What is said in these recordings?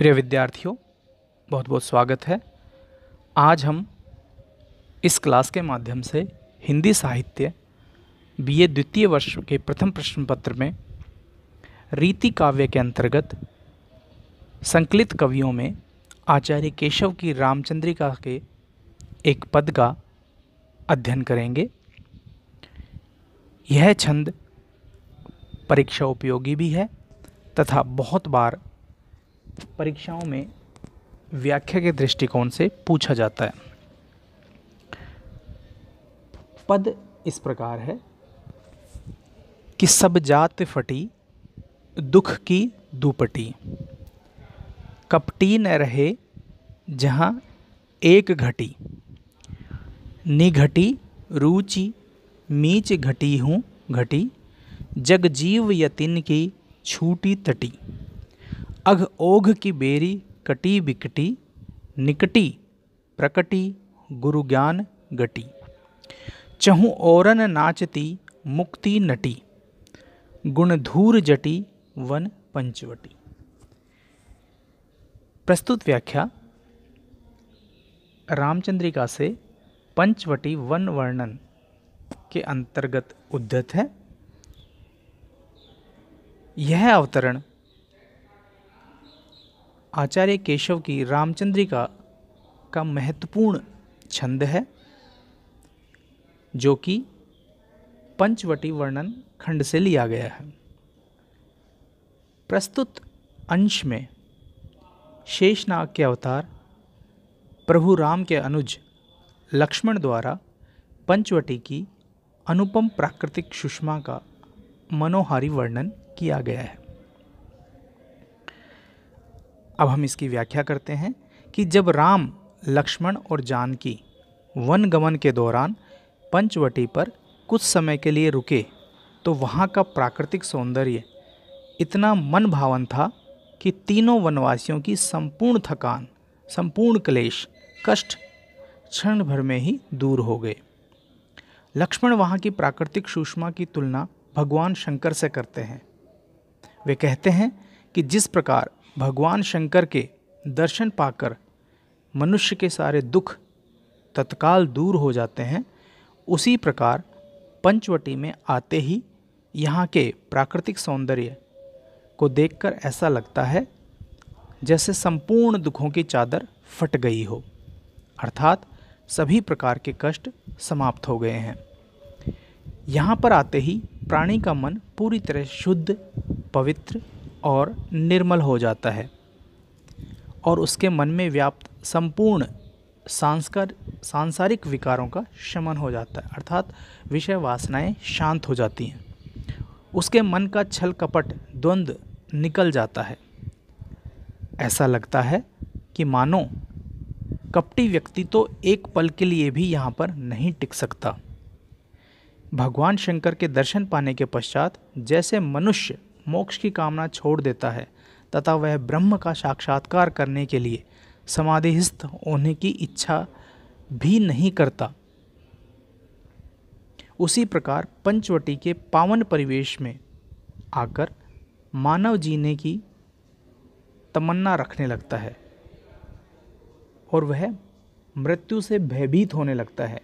प्रिय विद्यार्थियों बहुत बहुत स्वागत है आज हम इस क्लास के माध्यम से हिंदी साहित्य बीए द्वितीय वर्ष के प्रथम प्रश्न पत्र में रीति काव्य के अंतर्गत संकलित कवियों में आचार्य केशव की रामचंद्रिका के एक पद का अध्ययन करेंगे यह छंद परीक्षा उपयोगी भी है तथा बहुत बार परीक्षाओं में व्याख्या के दृष्टिकोण से पूछा जाता है पद इस प्रकार है कि सब जात फटी दुख की दुपटी कपटी न रहे जहाँ एक घटी निघटी रुचि मीच घटी हूँ घटी जग जीव यतिन की छूटी तटी अघ ओघ की बेरी कटी बिकटी निकटी प्रकटी गुरु ज्ञान गटी चहु ओरन नाचती मुक्ति नटी गुण धूर जटी वन पंचवटी प्रस्तुत व्याख्या रामचंद्रिका से पंचवटी वन वर्णन के अंतर्गत उद्धत है यह अवतरण आचार्य केशव की रामचंद्रिका का महत्वपूर्ण छंद है जो कि पंचवटी वर्णन खंड से लिया गया है प्रस्तुत अंश में शेषनाग के अवतार प्रभु राम के अनुज लक्ष्मण द्वारा पंचवटी की अनुपम प्राकृतिक सुषमा का मनोहारी वर्णन किया गया है अब हम इसकी व्याख्या करते हैं कि जब राम लक्ष्मण और जानकी वन गमन के दौरान पंचवटी पर कुछ समय के लिए रुके तो वहाँ का प्राकृतिक सौंदर्य इतना मन भावन था कि तीनों वनवासियों की संपूर्ण थकान संपूर्ण क्लेश कष्ट क्षण भर में ही दूर हो गए लक्ष्मण वहाँ की प्राकृतिक सूषमा की तुलना भगवान शंकर से करते हैं वे कहते हैं कि जिस प्रकार भगवान शंकर के दर्शन पाकर मनुष्य के सारे दुख तत्काल दूर हो जाते हैं उसी प्रकार पंचवटी में आते ही यहाँ के प्राकृतिक सौंदर्य को देखकर ऐसा लगता है जैसे संपूर्ण दुखों की चादर फट गई हो अर्थात सभी प्रकार के कष्ट समाप्त हो गए हैं यहाँ पर आते ही प्राणी का मन पूरी तरह शुद्ध पवित्र और निर्मल हो जाता है और उसके मन में व्याप्त संपूर्ण सांस्कार सांसारिक विकारों का शमन हो जाता है अर्थात विषय वासनाएं शांत हो जाती हैं उसके मन का छल कपट द्वंद्व निकल जाता है ऐसा लगता है कि मानो कपटी व्यक्ति तो एक पल के लिए भी यहाँ पर नहीं टिक सकता भगवान शंकर के दर्शन पाने के पश्चात जैसे मनुष्य मोक्ष की कामना छोड़ देता है तथा वह ब्रह्म का साक्षात्कार करने के लिए समाधिस्थ होने की इच्छा भी नहीं करता उसी प्रकार पंचवटी के पावन परिवेश में आकर मानव जीने की तमन्ना रखने लगता है और वह मृत्यु से भयभीत होने लगता है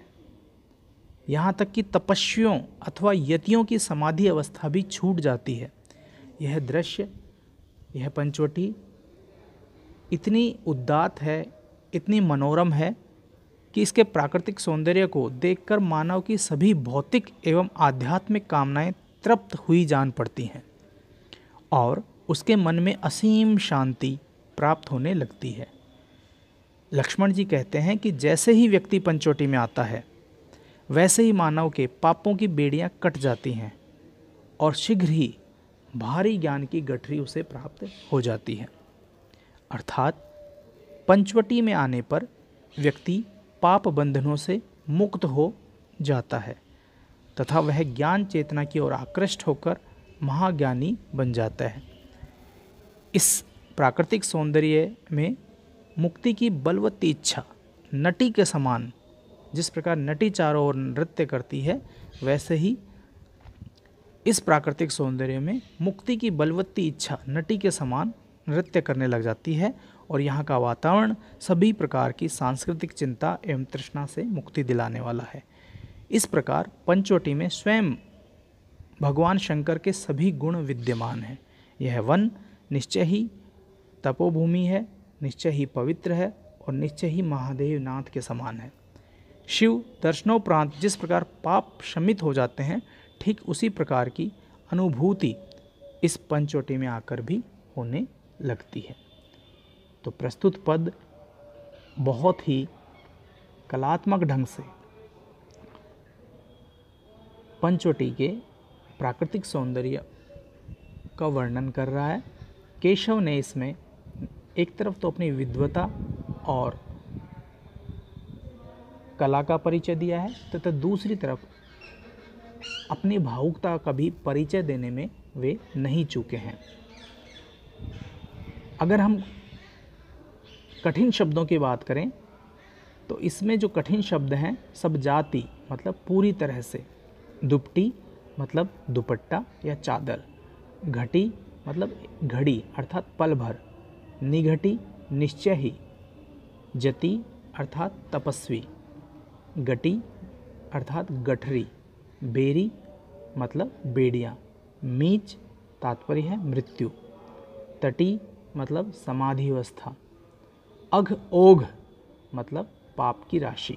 यहाँ तक कि तपस्वियों अथवा यतियों की समाधि अवस्था भी छूट जाती है यह दृश्य यह पंचवटी इतनी उदात है इतनी मनोरम है कि इसके प्राकृतिक सौंदर्य को देखकर मानव की सभी भौतिक एवं आध्यात्मिक कामनाएं तृप्त हुई जान पड़ती हैं और उसके मन में असीम शांति प्राप्त होने लगती है लक्ष्मण जी कहते हैं कि जैसे ही व्यक्ति पंचोटी में आता है वैसे ही मानव के पापों की बेड़ियां कट जाती हैं और शीघ्र ही भारी ज्ञान की गठरी उसे प्राप्त हो जाती है अर्थात पंचवटी में आने पर व्यक्ति पाप बंधनों से मुक्त हो जाता है तथा वह ज्ञान चेतना की ओर आकृष्ट होकर महाज्ञानी बन जाता है इस प्राकृतिक सौंदर्य में मुक्ति की बलवती इच्छा नटी के समान जिस प्रकार नटी चारों ओर नृत्य करती है वैसे ही इस प्राकृतिक सौंदर्य में मुक्ति की बलवत्ती इच्छा नटी के समान नृत्य करने लग जाती है और यहाँ का वातावरण सभी प्रकार की सांस्कृतिक चिंता एवं तृष्णा से मुक्ति दिलाने वाला है इस प्रकार पंचवटी में स्वयं भगवान शंकर के सभी गुण विद्यमान हैं यह वन निश्चय ही तपोभूमि है निश्चय ही पवित्र है और निश्चय ही महादेव नाथ के समान है शिव दर्शनोपरांत जिस प्रकार पाप शमित हो जाते हैं ठीक उसी प्रकार की अनुभूति इस पंचवटी में आकर भी होने लगती है तो प्रस्तुत पद बहुत ही कलात्मक ढंग से पंचवटी के प्राकृतिक सौंदर्य का वर्णन कर रहा है केशव ने इसमें एक तरफ तो अपनी विद्वता और कला का परिचय दिया है तथा तो तो दूसरी तरफ अपनी भावुकता का भी परिचय देने में वे नहीं चूके हैं अगर हम कठिन शब्दों की बात करें तो इसमें जो कठिन शब्द हैं सब जाति मतलब पूरी तरह से दुपटी मतलब दुपट्टा या चादर घटी मतलब घड़ी अर्थात पल भर निघटी निश्चय ही जति अर्थात तपस्वी गटी अर्थात गठरी बेरी मतलब बेड़िया मीच तात्पर्य है मृत्यु तटी मतलब समाधि अवस्था अघ ओघ मतलब पाप की राशि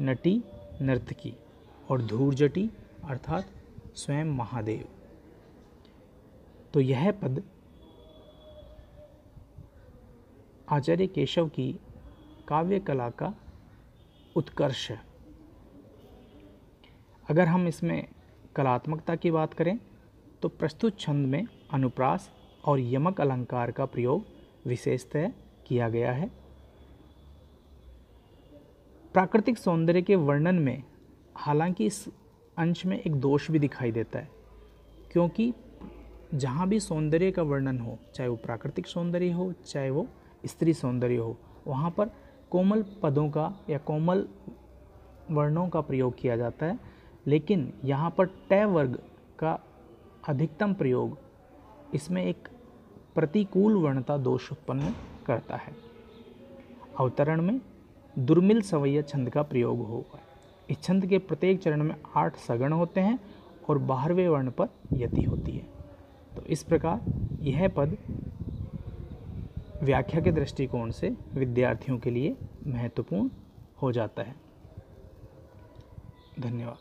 नटी नर्तकी और धूर्जटी अर्थात स्वयं महादेव तो यह पद आचार्य केशव की काव्य कला का उत्कर्ष है अगर हम इसमें कलात्मकता की बात करें तो प्रस्तुत छंद में अनुप्रास और यमक अलंकार का प्रयोग विशेषतः किया गया है प्राकृतिक सौंदर्य के वर्णन में हालांकि इस अंश में एक दोष भी दिखाई देता है क्योंकि जहाँ भी सौंदर्य का वर्णन हो चाहे वो प्राकृतिक सौंदर्य हो चाहे वो स्त्री सौंदर्य हो वहाँ पर कोमल पदों का या कोमल वर्णों का प्रयोग किया जाता है लेकिन यहाँ पर टै वर्ग का अधिकतम प्रयोग इसमें एक प्रतिकूल वर्णता दोष उत्पन्न करता है अवतरण में दुर्मिल सवैया छंद का प्रयोग होगा इस छंद के प्रत्येक चरण में आठ सगण होते हैं और बारहवें वर्ण पर यति होती है तो इस प्रकार यह पद व्याख्या के दृष्टिकोण से विद्यार्थियों के लिए महत्वपूर्ण हो जाता है धन्यवाद